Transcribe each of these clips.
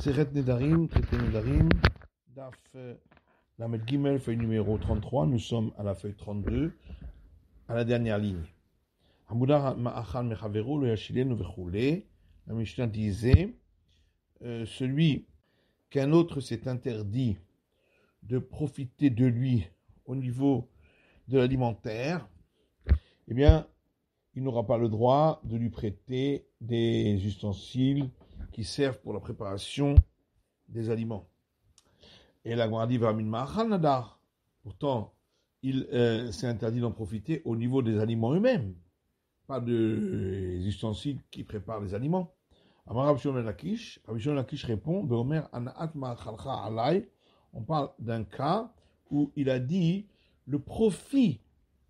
Zeret Nedarim, traité Nedarim, Daf euh, Lamed Gimel, feuille numéro 33, nous sommes à la feuille 32, à la dernière ligne. Hamudar Ma'achal Mechavero, le yashilenu Vechule, la Mishnah disait, euh, celui qu'un autre s'est interdit de profiter de lui au niveau de l'alimentaire, eh bien, il n'aura pas le droit de lui prêter des ustensiles qui servent pour la préparation des aliments. Et la dit Nadar. Pourtant, il s'est euh, interdit d'en profiter au niveau des aliments eux-mêmes, pas des de, ustensiles qui préparent les aliments. Ben ben répond On parle d'un cas où il a dit le profit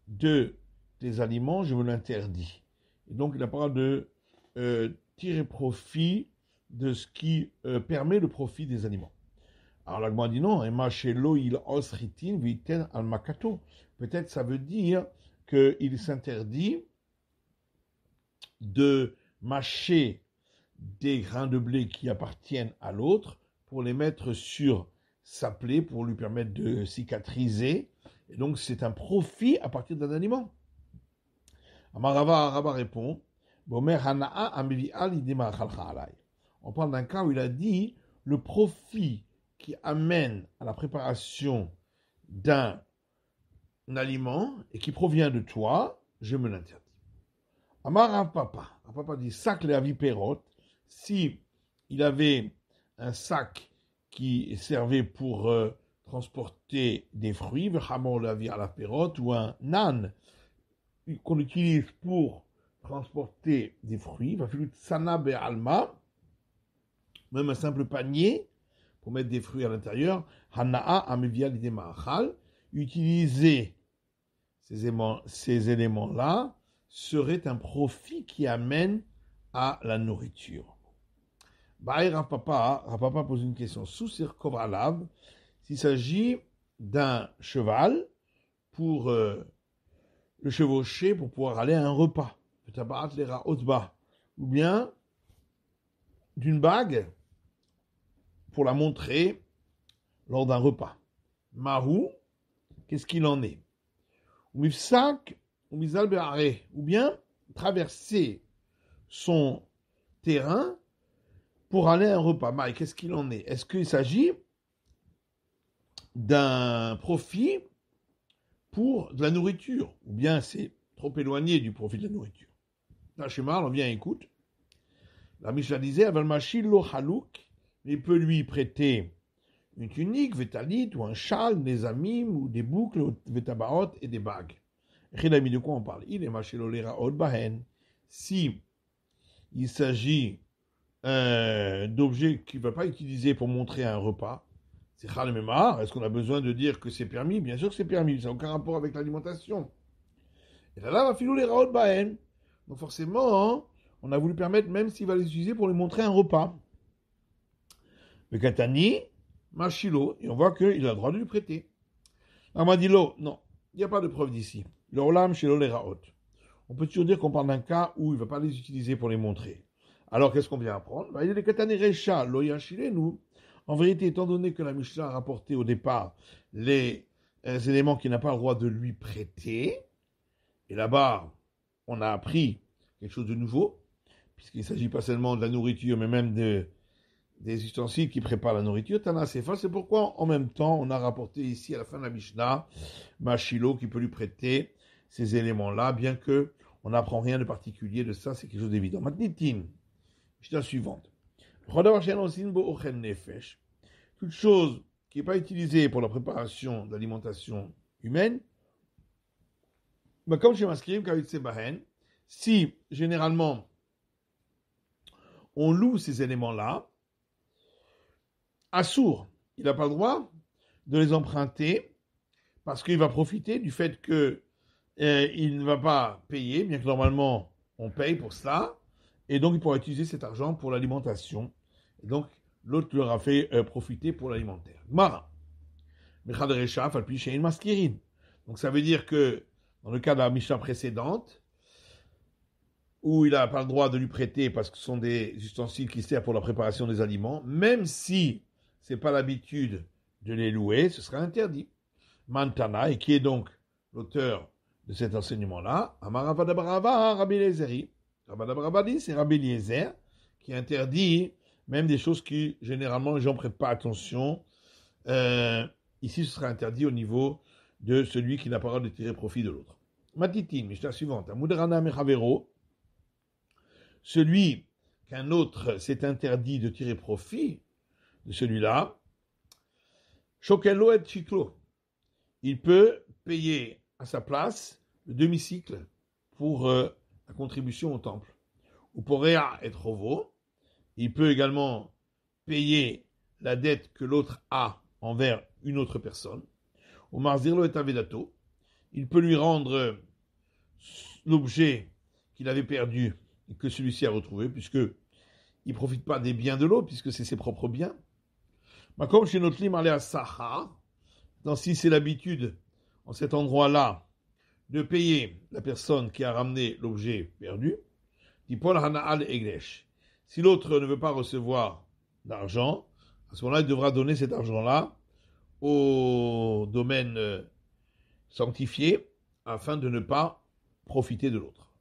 de tes aliments, je me l'interdis. Et donc, il a parlé de euh, tirer profit de ce qui euh, permet le profit des animaux. Alors l'agma dit non, hein, peut-être ça veut dire qu'il s'interdit de mâcher des grains de blé qui appartiennent à l'autre pour les mettre sur sa plaie pour lui permettre de cicatriser. Et donc c'est un profit à partir d'un aliment. Amarava Araba répond, on parle d'un cas où il a dit le profit qui amène à la préparation d'un aliment et qui provient de toi, je me l'interdis. Amar Papa, Papa dit sac les vie Si il avait un sac qui servait pour euh, transporter des fruits, vraiment la vie à la pérote, ou un nan qu'on utilise pour transporter des fruits, va alma, même un simple panier pour mettre des fruits à l'intérieur, Hana'a utiliser ces éléments-là serait un profit qui amène à la nourriture. Baï Rapapa, papa pose une question. Sous Alav, s'il s'agit d'un cheval pour euh, le chevaucher pour pouvoir aller à un repas, ou bien d'une bague pour la montrer lors d'un repas. Marou, qu'est-ce qu'il en est ou ou bien traverser son terrain pour aller à un repas. Mais qu'est-ce qu'il en est Est-ce qu'il s'agit d'un profit pour de la nourriture Ou bien c'est trop éloigné du profit de la nourriture Tachemar, on vient écoute. La Mishnah disait Machil lo halouk il peut lui prêter une tunique, vétalite ou un châle, des amim, ou des boucles, vétabaot et des bagues. Rédami, de quoi on parle Il est haut bahen. Si il s'agit euh, d'objets qu'il ne va pas utiliser pour montrer un repas, c'est Khalememar, est-ce qu'on a besoin de dire que c'est permis Bien sûr que c'est permis, ça n'a aucun rapport avec l'alimentation. Et là, va filer les bahen. Donc forcément, hein, on a voulu permettre, même s'il va les utiliser pour lui montrer un repas. Le Katani, Machilo, et on voit qu'il a le droit de lui prêter. Amadilo, non, il n'y a pas de preuve d'ici. Le On peut toujours dire qu'on parle d'un cas où il ne va pas les utiliser pour les montrer. Alors qu'est-ce qu'on vient apprendre bah, Il y a les Katani Recha, nous. En vérité, étant donné que la Mishnah a rapporté au départ les, les euh, éléments qu'il n'a pas le droit de lui prêter, et là-bas, on a appris quelque chose de nouveau, puisqu'il ne s'agit pas seulement de la nourriture, mais même de, des ustensiles qui préparent la nourriture, Sefa, c'est pourquoi en même temps on a rapporté ici à la fin de la Mishnah, Machilo qui peut lui prêter ces éléments-là, bien que on n'apprend rien de particulier de ça, c'est quelque chose d'évident. Maintenant, la suivante. Toute chose qui n'est pas utilisée pour la préparation d'alimentation humaine, mais bah, comme chez Maskim, si généralement on loue ces éléments-là, Assour, il n'a pas le droit de les emprunter parce qu'il va profiter du fait que euh, il ne va pas payer, bien que normalement on paye pour cela, et donc il pourra utiliser cet argent pour l'alimentation. Et donc l'autre leur a fait euh, profiter pour l'alimentaire. Mara. Donc ça veut dire que dans le cas de la Mishnah précédente, où il n'a pas le droit de lui prêter parce que ce sont des ustensiles qui servent pour la préparation des aliments, même si n'est pas l'habitude de les louer, ce sera interdit. Mantana, et qui est donc l'auteur de cet enseignement-là, Amaravadabrava, Rabbi c'est Rabbi Lézer qui interdit même des choses qui, généralement, les gens ne prêtent pas attention. Euh, ici, ce sera interdit au niveau de celui qui n'a pas le droit de tirer profit de l'autre. Matitim, la suivante, celui qu'un autre s'est interdit de tirer profit, de celui-là, Chokelo et Chiklo, il peut payer à sa place le demi-cycle pour euh, la contribution au temple. Ou pour Réa et Trovo, il peut également payer la dette que l'autre a envers une autre personne. Ou Marzirlo et Avedato, il peut lui rendre euh, l'objet qu'il avait perdu et que celui-ci a retrouvé, puisque il profite pas des biens de l'autre, puisque c'est ses propres biens. Makom Shenotlim à Saha, dans si c'est l'habitude, en cet endroit-là, de payer la personne qui a ramené l'objet perdu, dit Paul Hanaal Si l'autre ne veut pas recevoir d'argent, à ce moment-là, il devra donner cet argent-là au domaine euh, sanctifié afin de ne pas profiter de l'autre.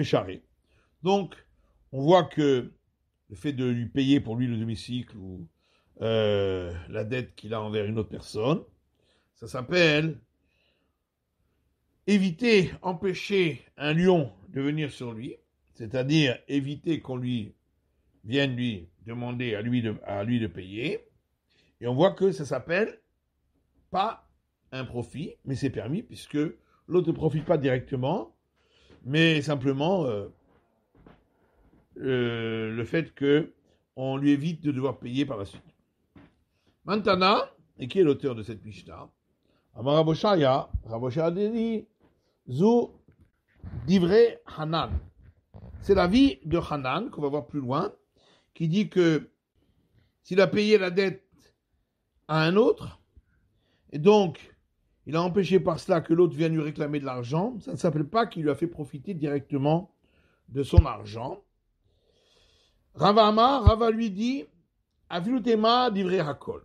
Donc, on voit que le fait de lui payer pour lui le domicile ou euh, la dette qu'il a envers une autre personne, ça s'appelle éviter, empêcher un lion de venir sur lui, c'est-à-dire éviter qu'on lui vienne lui demander à lui de, à lui de payer. Et on voit que ça s'appelle pas un profit, mais c'est permis puisque l'autre ne profite pas directement, mais simplement euh, euh, le fait qu'on lui évite de devoir payer par la suite. Mantana et qui est l'auteur de cette Mishnah Amar Raboshaya, Raboshaya Hanan. C'est l'avis de Hanan, qu'on va voir plus loin, qui dit que s'il a payé la dette à un autre, et donc il a empêché par cela que l'autre vienne lui réclamer de l'argent, ça ne s'appelle pas qu'il lui a fait profiter directement de son argent, Ravama, Rava lui dit, Hakol.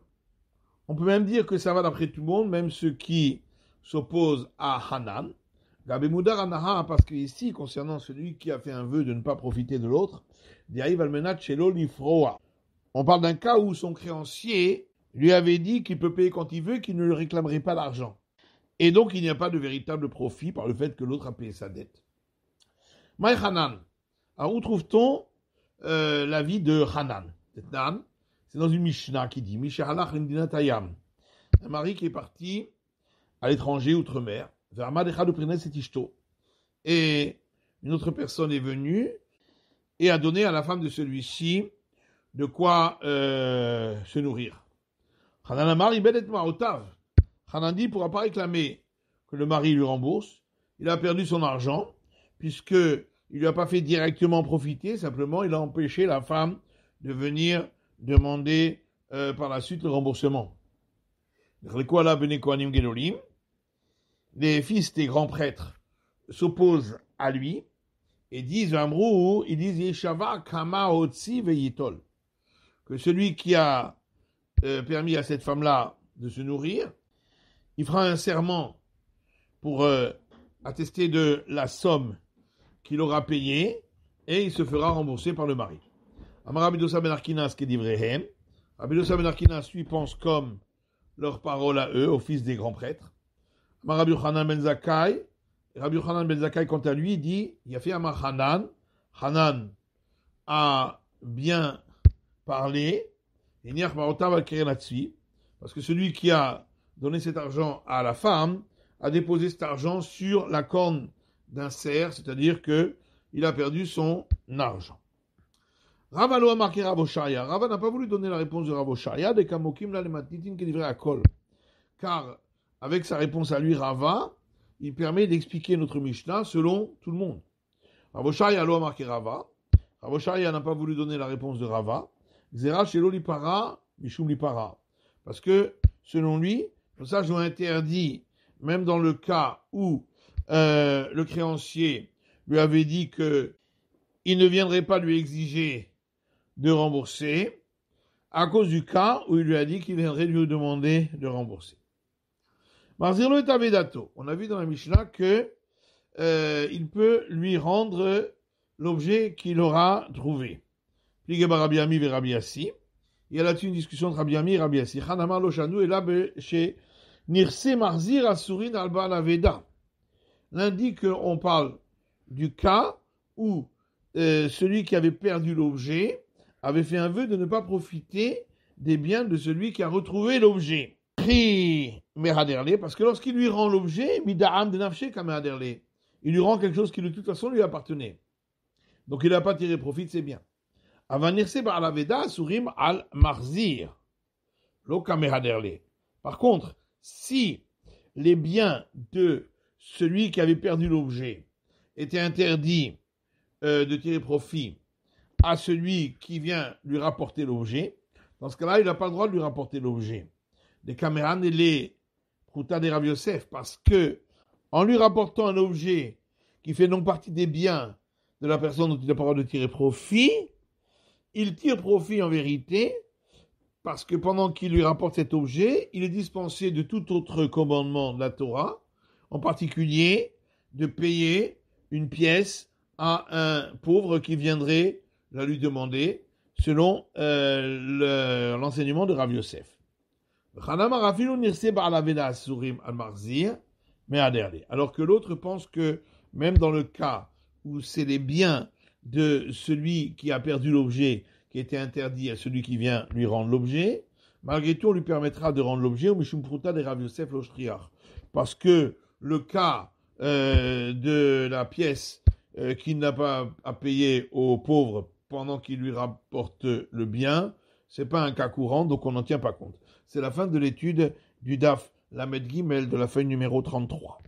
On peut même dire que ça va d'après tout le monde, même ceux qui s'opposent à Hanan. Anaha, parce que concernant celui qui a fait un vœu de ne pas profiter de l'autre, On parle d'un cas où son créancier lui avait dit qu'il peut payer quand il veut, qu'il ne le réclamerait pas l'argent. Et donc, il n'y a pas de véritable profit par le fait que l'autre a payé sa dette. Maï Hanan. Alors, où trouve-t-on euh, la vie de Hanan. C'est dans une Mishnah qui dit Mishahalach Un mari qui est parti à l'étranger, outre-mer, vers et une autre personne est venue et a donné à la femme de celui-ci de quoi euh, se nourrir. Hanan ne pourra pas réclamer que le mari lui rembourse. Il a perdu son argent, puisque il lui a pas fait directement profiter, simplement il a empêché la femme de venir demander euh, par la suite le remboursement. Les fils des grands prêtres s'opposent à lui et disent Amrou, ils disent que celui qui a euh, permis à cette femme-là de se nourrir, il fera un serment pour euh, attester de la somme qu'il aura payé et il se fera rembourser par le mari. Amarabidosa ben Arkinas qui dit Vrehem. Hein. Abidosa ben Arkinas lui pense comme leur parole à eux, au fils des grands prêtres. Amarabi Hanan ben Zakai. Rabbi ben Zakai, quant à lui, dit Il a fait Amar Hanan. Hanan a bien parlé. Parce que celui qui a donné cet argent à la femme a déposé cet argent sur la corne d'un cerf, c'est-à-dire que il a perdu son argent. Rava a marqué Ravoshaya. Rava n'a pas voulu donner la réponse de Ravoshaya, qui à Kol. Car, avec sa réponse à lui, Rava, il permet d'expliquer notre Mishnah selon tout le monde. Ravoshaya a marqué Rava. Ravoshaya n'a pas voulu donner la réponse de Rava. Shelo Lipara, Parce que, selon lui, le sage ont interdit, même dans le cas où euh, le créancier lui avait dit que il ne viendrait pas lui exiger de rembourser à cause du cas où il lui a dit qu'il viendrait lui demander de rembourser. Marzirlo est abedato. On a vu dans la Mishnah que euh, il peut lui rendre l'objet qu'il aura trouvé. Pligeba Rabbi Il y a là-dessus une discussion entre Rabbi Ami et Rabbi Hanamar Loshanu là chez Nirse Marzir Asurin Alba Veda. On qu'on parle du cas où euh, celui qui avait perdu l'objet avait fait un vœu de ne pas profiter des biens de celui qui a retrouvé l'objet. Parce que lorsqu'il lui rend l'objet, il lui rend quelque chose qui de toute façon lui appartenait. Donc il n'a pas tiré profit de ses biens. Par contre, si les biens de celui qui avait perdu l'objet était interdit euh, de tirer profit à celui qui vient lui rapporter l'objet, dans ce cas-là, il n'a pas le droit de lui rapporter l'objet. Les caméras et les Kouta des parce que en lui rapportant un objet qui fait donc partie des biens de la personne dont il n'a pas le droit de tirer profit, il tire profit en vérité, parce que pendant qu'il lui rapporte cet objet, il est dispensé de tout autre commandement de la Torah, en particulier de payer une pièce à un pauvre qui viendrait la lui demander, selon euh, l'enseignement de Rav Yosef. Alors que l'autre pense que même dans le cas où c'est les biens de celui qui a perdu l'objet qui était interdit à celui qui vient lui rendre l'objet, malgré tout on lui permettra de rendre l'objet au Mishum Pruta de Rav Yosef Loshriach. Parce que le cas euh, de la pièce euh, qu'il n'a pas à payer aux pauvres pendant qu'il lui rapporte le bien, c'est pas un cas courant, donc on n'en tient pas compte. C'est la fin de l'étude du DAF Lamed de la feuille numéro 33.